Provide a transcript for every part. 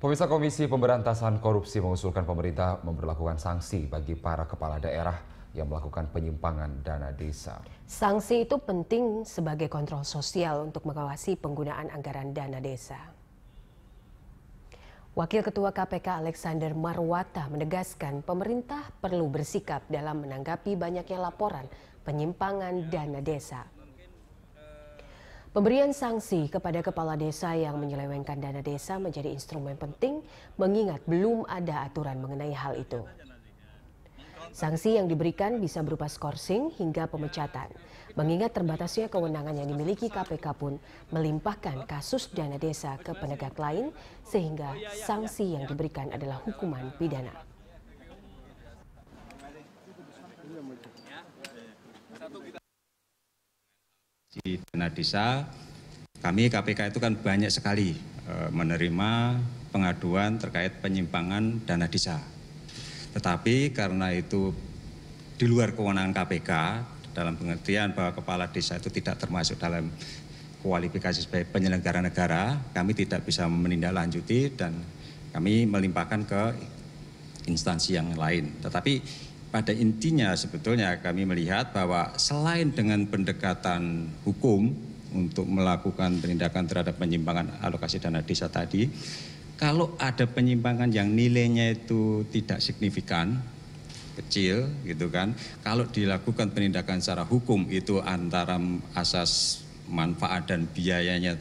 Pemirsa Komisi Pemberantasan Korupsi mengusulkan pemerintah memperlakukan sanksi bagi para kepala daerah yang melakukan penyimpangan dana desa. Sanksi itu penting sebagai kontrol sosial untuk mengawasi penggunaan anggaran dana desa. Wakil Ketua KPK Alexander Marwata menegaskan pemerintah perlu bersikap dalam menanggapi banyaknya laporan penyimpangan dana desa. Pemberian sanksi kepada kepala desa yang menyelewengkan dana desa menjadi instrumen penting mengingat belum ada aturan mengenai hal itu. Sanksi yang diberikan bisa berupa skorsing hingga pemecatan. Mengingat terbatasnya kewenangan yang dimiliki KPK pun melimpahkan kasus dana desa ke penegak lain sehingga sanksi yang diberikan adalah hukuman pidana di dana desa, kami KPK itu kan banyak sekali e, menerima pengaduan terkait penyimpangan dana desa. Tetapi karena itu di luar kewenangan KPK, dalam pengertian bahwa kepala desa itu tidak termasuk dalam kualifikasi sebagai penyelenggara negara, kami tidak bisa menindaklanjuti dan kami melimpahkan ke instansi yang lain. Tetapi pada intinya sebetulnya kami melihat bahwa selain dengan pendekatan hukum untuk melakukan penindakan terhadap penyimpangan alokasi dana desa tadi, kalau ada penyimpangan yang nilainya itu tidak signifikan, kecil gitu kan, kalau dilakukan penindakan secara hukum itu antara asas manfaat dan biayanya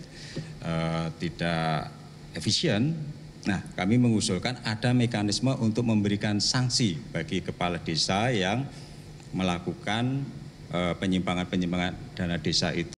uh, tidak efisien, Nah, kami mengusulkan ada mekanisme untuk memberikan sanksi bagi kepala desa yang melakukan eh, penyimpangan-penyimpangan dana desa itu.